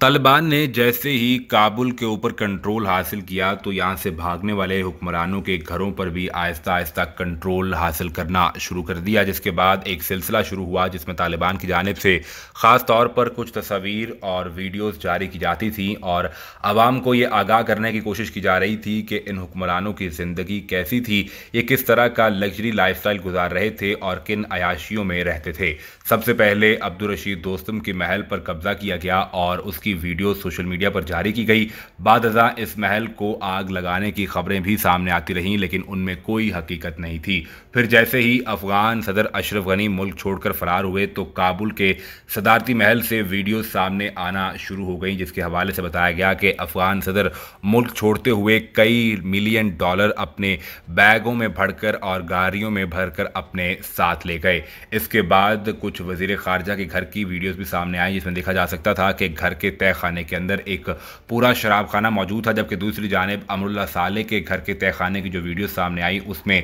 तालिबान ने जैसे ही काबुल के ऊपर कंट्रोल हासिल किया तो यहाँ से भागने वाले हुक्मरानों के घरों पर भी आहिस्ता आहिस्ता कंट्रोल हासिल करना शुरू कर दिया जिसके बाद एक सिलसिला शुरू हुआ जिसमें तालिबान की जानब से ख़ास तौर पर कुछ तस्वीर और वीडियोस जारी की जाती थी और आवाम को ये आगाह करने की कोशिश की जा रही थी कि इन हुक्मरानों की ज़िंदगी कैसी थी ये किस तरह का लग्जरी लाइफ गुजार रहे थे और किन अयाशियों में रहते थे सबसे पहले अब्दुलरशीद दोस्तम के महल पर कब्ज़ा किया गया और उसकी की वीडियो सोशल मीडिया पर जारी की गई बाद इस महल को आग लगाने की खबरें भी सामने आती रहीं लेकिन उनमें कोई हकीकत नहीं थी फिर जैसे ही अफगान सदर अशरफ गनी मुल्क छोड़कर फरार हुए तो काबुल के सदारती महल से वीडियो सामने आना शुरू हो गई जिसके हवाले से बताया गया कि अफगान सदर मुल्क छोड़ते हुए कई मिलियन डॉलर अपने बैगों में भरकर और गाड़ियों में भरकर अपने साथ ले गए इसके बाद कुछ वजीर खारजा के घर की वीडियोस भी सामने आई जिसमें देखा जा सकता था कि घर के तय खाने के अंदर एक पूरा शराब खाना मौजूद था जबकि दूसरी जानब अमरुल्ला साले के घर के तय खाने की जो वीडियो सामने आई उसमें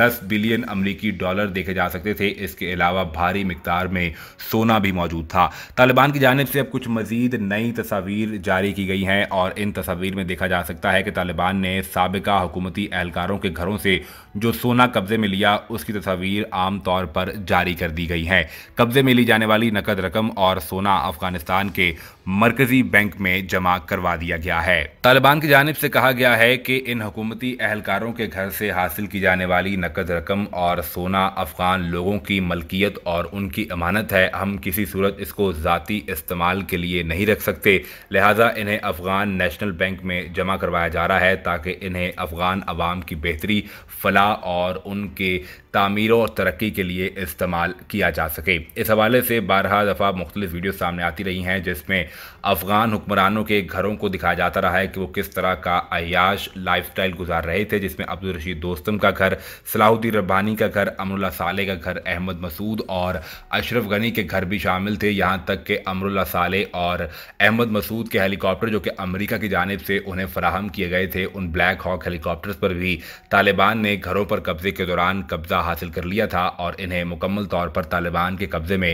दस बिलियन अमरीकी डॉलर देखे जा सकते थे इसके अलावा भारी मकदार में सोना भी मौजूद था तालिबान की जानब से अब कुछ मजीद नई तस्वीर जारी की गई हैं और इन तस्वीर में देखा जा सकता है कि तालिबान ने सबका हुकूमती एहलकारों के घरों से जो सोना कब्ज़े में लिया उसकी तस्वीर आम तौर पर जारी कर दी गई है कब्ज़े में ली जाने वाली नकद रकम और सोना अफगानिस्तान के मरकजी बैंक में जमा करवा दिया गया है तालिबान की जानब से कहा गया है कि इन हुकूमती एहलकारों के घर से हासिल की जाने वाली नकद रकम और सोना अफगान लोगों की मलकियत और उनकी अमानत है हम किसी सूरत इसको ज़ाती इस्तेमाल के लिए नहीं रख सकते लिहाजा इन्हें अफगान नेशनल बैंक में जमा करवाया जा रहा है ताकि इन्हें अफगान आवाम की बेहतरी फलाह और उनके तामीर और तरक्की के लिए इस्तेमाल किया जा सके इस हवाले से बारह दफ़ा मुख्तलिफ वीडियो सामने आती रही हैं जिसमें अफ़गान हुक्मरानों के घरों को दिखाया जाता रहा है कि वो किस तरह का अयाश लाइफस्टाइल गुजार रहे थे जिसमें अब्दुल रशीद दोस्तम का घर सलाहुद्दीन रब्बानी का घर अमरुल्ला साले का घर अहमद मसूद और अशरफ गनी के घर भी शामिल थे यहाँ तक कि अमरुल्ला साले और अहमद मसूद के हेलीकॉप्टर जो कि अमरीका की जानब से उन्हें फराहम किए गए थे उन ब्लैक हॉक हेलीकॉप्टर्स पर भी तालिबान ने घरों पर कब्जे के दौरान कब्जा हासिल कर लिया था और इन्हें मुकम्मल तौर पर तालिबान के कब्जे में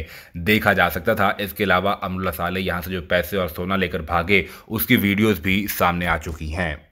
देखा जा सकता था इसके अलावा अमरुल्ला साले यहाँ से जो पैसे और सोना लेकर भागे उसकी वीडियोस भी सामने आ चुकी हैं